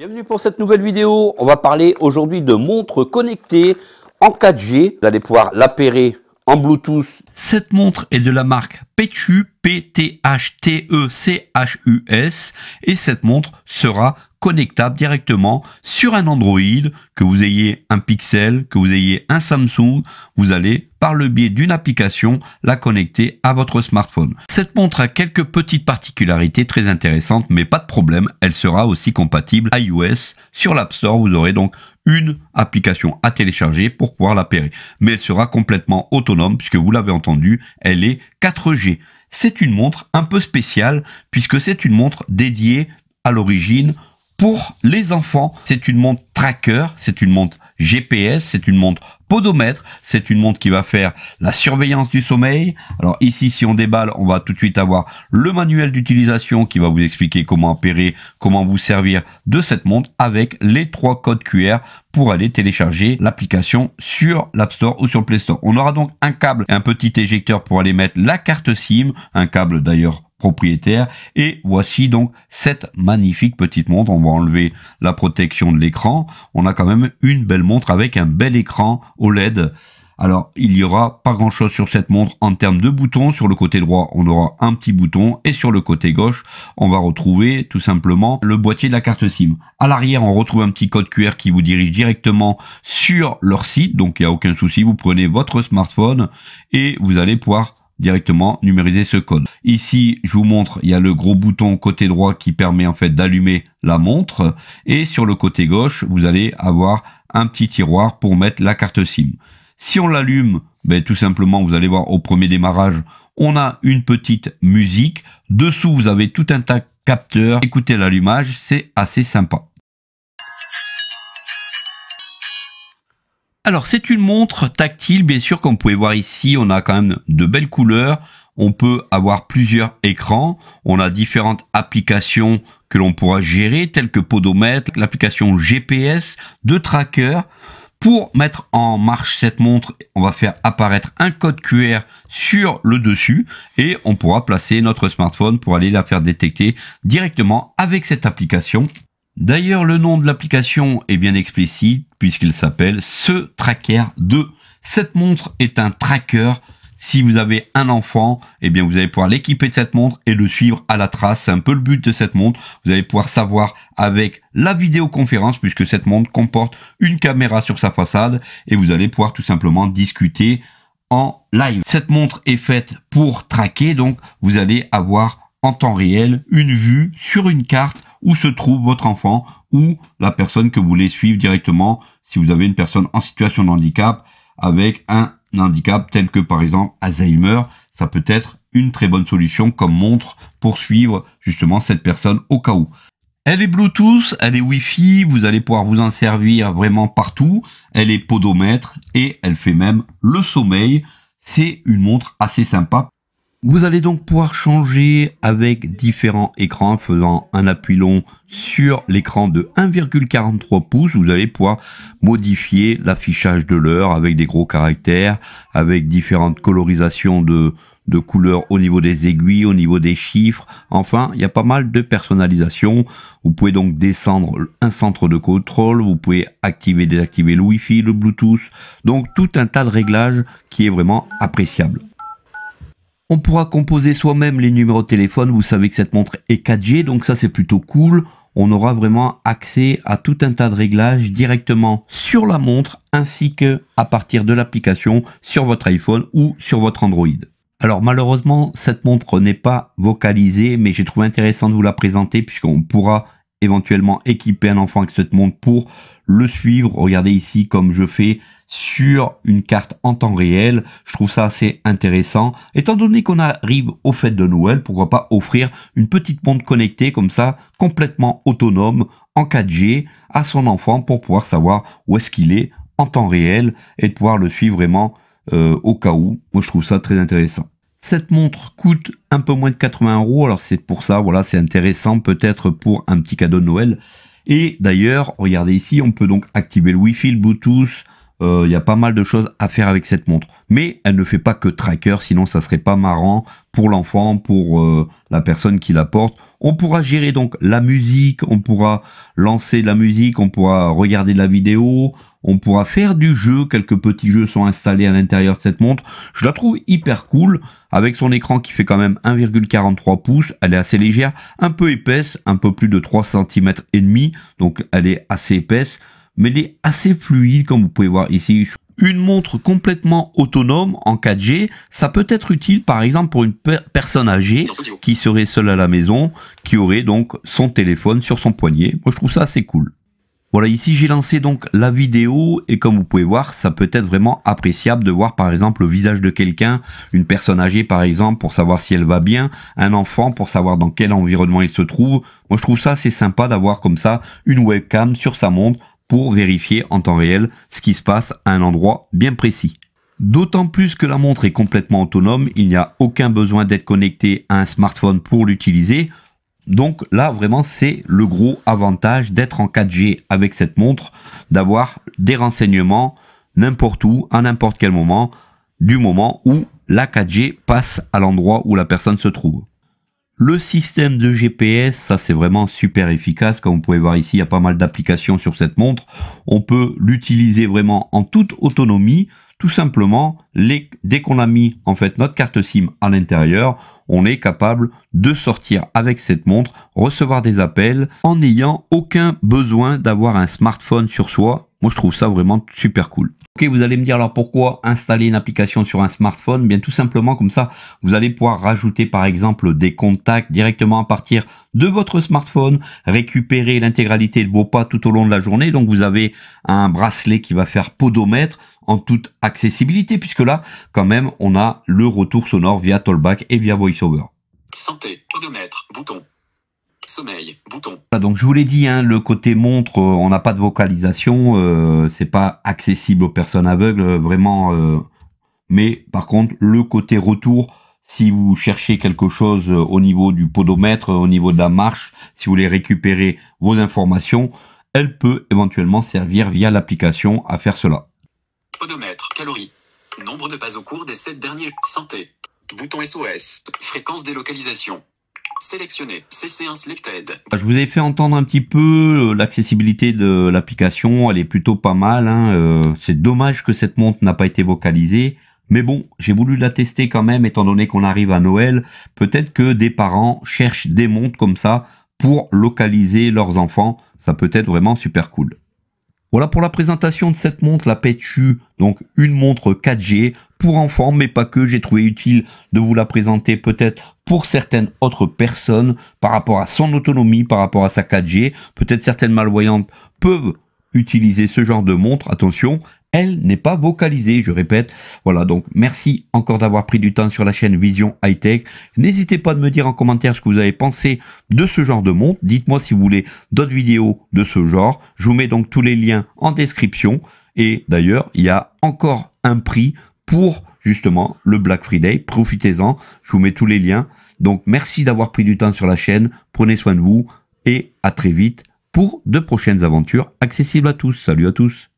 Bienvenue pour cette nouvelle vidéo. On va parler aujourd'hui de montres connectées en 4G. Vous allez pouvoir l'appairer en Bluetooth. Cette montre est de la marque Pechu P-T-H-T-E-C-H-U-S, et cette montre sera connectable directement sur un Android, que vous ayez un Pixel, que vous ayez un Samsung, vous allez par le biais d'une application la connecter à votre smartphone. Cette montre a quelques petites particularités très intéressantes, mais pas de problème, elle sera aussi compatible iOS. Sur l'App Store, vous aurez donc une application à télécharger pour pouvoir la pairer. Mais elle sera complètement autonome puisque vous l'avez entendu, elle est 4G. C'est une montre un peu spéciale puisque c'est une montre dédiée à l'origine pour les enfants. C'est une montre tracker, c'est une montre GPS, c'est une montre podomètre, c'est une montre qui va faire la surveillance du sommeil. Alors ici, si on déballe, on va tout de suite avoir le manuel d'utilisation qui va vous expliquer comment opérer, comment vous servir de cette montre avec les trois codes QR pour aller télécharger l'application sur l'App Store ou sur le Play Store. On aura donc un câble et un petit éjecteur pour aller mettre la carte SIM, un câble d'ailleurs propriétaire. Et voici donc cette magnifique petite montre. On va enlever la protection de l'écran. On a quand même une belle montre avec un bel écran OLED. Alors, il n'y aura pas grand chose sur cette montre en termes de boutons. Sur le côté droit, on aura un petit bouton et sur le côté gauche, on va retrouver tout simplement le boîtier de la carte SIM. À l'arrière, on retrouve un petit code QR qui vous dirige directement sur leur site. Donc, il n'y a aucun souci. Vous prenez votre smartphone et vous allez pouvoir directement numériser ce code. Ici, je vous montre, il y a le gros bouton côté droit qui permet en fait d'allumer la montre et sur le côté gauche, vous allez avoir un petit tiroir pour mettre la carte SIM. Si on l'allume, ben, tout simplement, vous allez voir au premier démarrage, on a une petite musique. Dessous, vous avez tout un tas capteurs. Écoutez l'allumage, c'est assez sympa. Alors c'est une montre tactile, bien sûr, comme vous pouvez voir ici, on a quand même de belles couleurs. On peut avoir plusieurs écrans, on a différentes applications que l'on pourra gérer, telles que Podomètre, l'application GPS, de tracker. Pour mettre en marche cette montre, on va faire apparaître un code QR sur le dessus et on pourra placer notre smartphone pour aller la faire détecter directement avec cette application D'ailleurs, le nom de l'application est bien explicite puisqu'il s'appelle ce tracker 2. Cette montre est un tracker. Si vous avez un enfant, eh bien vous allez pouvoir l'équiper de cette montre et le suivre à la trace. C'est un peu le but de cette montre. Vous allez pouvoir savoir avec la vidéoconférence puisque cette montre comporte une caméra sur sa façade et vous allez pouvoir tout simplement discuter en live. Cette montre est faite pour traquer donc vous allez avoir en temps réel une vue sur une carte où se trouve votre enfant ou la personne que vous voulez suivre directement si vous avez une personne en situation de handicap avec un handicap tel que par exemple Alzheimer. Ça peut être une très bonne solution comme montre pour suivre justement cette personne au cas où. Elle est Bluetooth, elle est Wi-Fi, vous allez pouvoir vous en servir vraiment partout. Elle est podomètre et elle fait même le sommeil. C'est une montre assez sympa vous allez donc pouvoir changer avec différents écrans en faisant un appui long sur l'écran de 1,43 pouces. Vous allez pouvoir modifier l'affichage de l'heure avec des gros caractères, avec différentes colorisations de, de couleurs au niveau des aiguilles, au niveau des chiffres. Enfin, il y a pas mal de personnalisation. Vous pouvez donc descendre un centre de contrôle, vous pouvez activer, désactiver le Wi-Fi, le Bluetooth. Donc tout un tas de réglages qui est vraiment appréciable. On pourra composer soi-même les numéros de téléphone. Vous savez que cette montre est 4G, donc ça c'est plutôt cool. On aura vraiment accès à tout un tas de réglages directement sur la montre ainsi que à partir de l'application sur votre iPhone ou sur votre Android. Alors malheureusement, cette montre n'est pas vocalisée, mais j'ai trouvé intéressant de vous la présenter puisqu'on pourra éventuellement équiper un enfant avec cette montre pour le suivre. Regardez ici comme je fais sur une carte en temps réel. Je trouve ça assez intéressant. Étant donné qu'on arrive au fait de Noël, pourquoi pas offrir une petite montre connectée comme ça, complètement autonome, en 4G, à son enfant pour pouvoir savoir où est-ce qu'il est en temps réel et de pouvoir le suivre vraiment euh, au cas où. Moi, je trouve ça très intéressant. Cette montre coûte un peu moins de 80 euros, alors c'est pour ça, voilà, c'est intéressant peut-être pour un petit cadeau de Noël. Et d'ailleurs, regardez ici, on peut donc activer le Wi-Fi, le Bluetooth, euh, il y a pas mal de choses à faire avec cette montre. Mais elle ne fait pas que tracker, sinon ça serait pas marrant pour l'enfant, pour euh, la personne qui la porte. On pourra gérer donc la musique, on pourra lancer de la musique, on pourra regarder la vidéo, on pourra faire du jeu. Quelques petits jeux sont installés à l'intérieur de cette montre. Je la trouve hyper cool avec son écran qui fait quand même 1,43 pouces. Elle est assez légère, un peu épaisse, un peu plus de 3 cm et demi. Donc elle est assez épaisse, mais elle est assez fluide comme vous pouvez voir ici. Une montre complètement autonome en 4G, ça peut être utile par exemple pour une personne âgée qui serait seule à la maison, qui aurait donc son téléphone sur son poignet. Moi je trouve ça assez cool. Voilà, ici j'ai lancé donc la vidéo et comme vous pouvez voir, ça peut être vraiment appréciable de voir par exemple le visage de quelqu'un, une personne âgée par exemple pour savoir si elle va bien, un enfant pour savoir dans quel environnement il se trouve. Moi je trouve ça assez sympa d'avoir comme ça une webcam sur sa montre pour vérifier en temps réel ce qui se passe à un endroit bien précis. D'autant plus que la montre est complètement autonome, il n'y a aucun besoin d'être connecté à un smartphone pour l'utiliser. Donc là, vraiment, c'est le gros avantage d'être en 4G avec cette montre, d'avoir des renseignements n'importe où, à n'importe quel moment, du moment où la 4G passe à l'endroit où la personne se trouve. Le système de GPS, ça c'est vraiment super efficace. Comme vous pouvez voir ici, il y a pas mal d'applications sur cette montre. On peut l'utiliser vraiment en toute autonomie. Tout simplement, dès qu'on a mis en fait notre carte SIM à l'intérieur, on est capable de sortir avec cette montre, recevoir des appels en n'ayant aucun besoin d'avoir un smartphone sur soi. Moi, je trouve ça vraiment super cool. Ok, vous allez me dire alors pourquoi installer une application sur un smartphone Bien tout simplement comme ça, vous allez pouvoir rajouter par exemple des contacts directement à partir de votre smartphone, récupérer l'intégralité de vos pas tout au long de la journée. Donc vous avez un bracelet qui va faire podomètre en toute accessibilité, puisque là, quand même, on a le retour sonore via Tollback et via VoiceOver. Santé, podomètre, bouton. Sommeil, bouton. donc je vous l'ai dit, hein, le côté montre, euh, on n'a pas de vocalisation, euh, c'est pas accessible aux personnes aveugles, euh, vraiment. mais par contre, le côté retour, si vous cherchez quelque chose au niveau du podomètre, au niveau de la marche, si vous voulez récupérer vos informations, elle peut éventuellement servir via l'application à faire cela. Podomètre, Calories. Nombre de pas au cours des 7 derniers. Santé. Bouton SOS. Fréquence délocalisation. Sélectionné. CC Selected. Je vous ai fait entendre un petit peu euh, l'accessibilité de l'application. Elle est plutôt pas mal. Hein, euh, c'est dommage que cette montre n'a pas été vocalisée. Mais bon, j'ai voulu la tester quand même, étant donné qu'on arrive à Noël. Peut-être que des parents cherchent des montres comme ça pour localiser leurs enfants. Ça peut être vraiment super cool. Voilà pour la présentation de cette montre, la PetU, donc une montre 4G pour enfants, mais pas que. J'ai trouvé utile de vous la présenter peut-être pour certaines autres personnes par rapport à son autonomie, par rapport à sa 4G. Peut-être certaines malvoyantes peuvent utiliser ce genre de montre, attention, elle n'est pas vocalisée, je répète. Voilà, donc merci encore d'avoir pris du temps sur la chaîne Vision High Tech. N'hésitez pas de me dire en commentaire ce que vous avez pensé de ce genre de montre. Dites-moi si vous voulez d'autres vidéos de ce genre. Je vous mets donc tous les liens en description. Et d'ailleurs, il y a encore un prix pour justement le Black Friday. Profitez-en, je vous mets tous les liens. Donc merci d'avoir pris du temps sur la chaîne. Prenez soin de vous et à très vite pour de prochaines aventures accessibles à tous. Salut à tous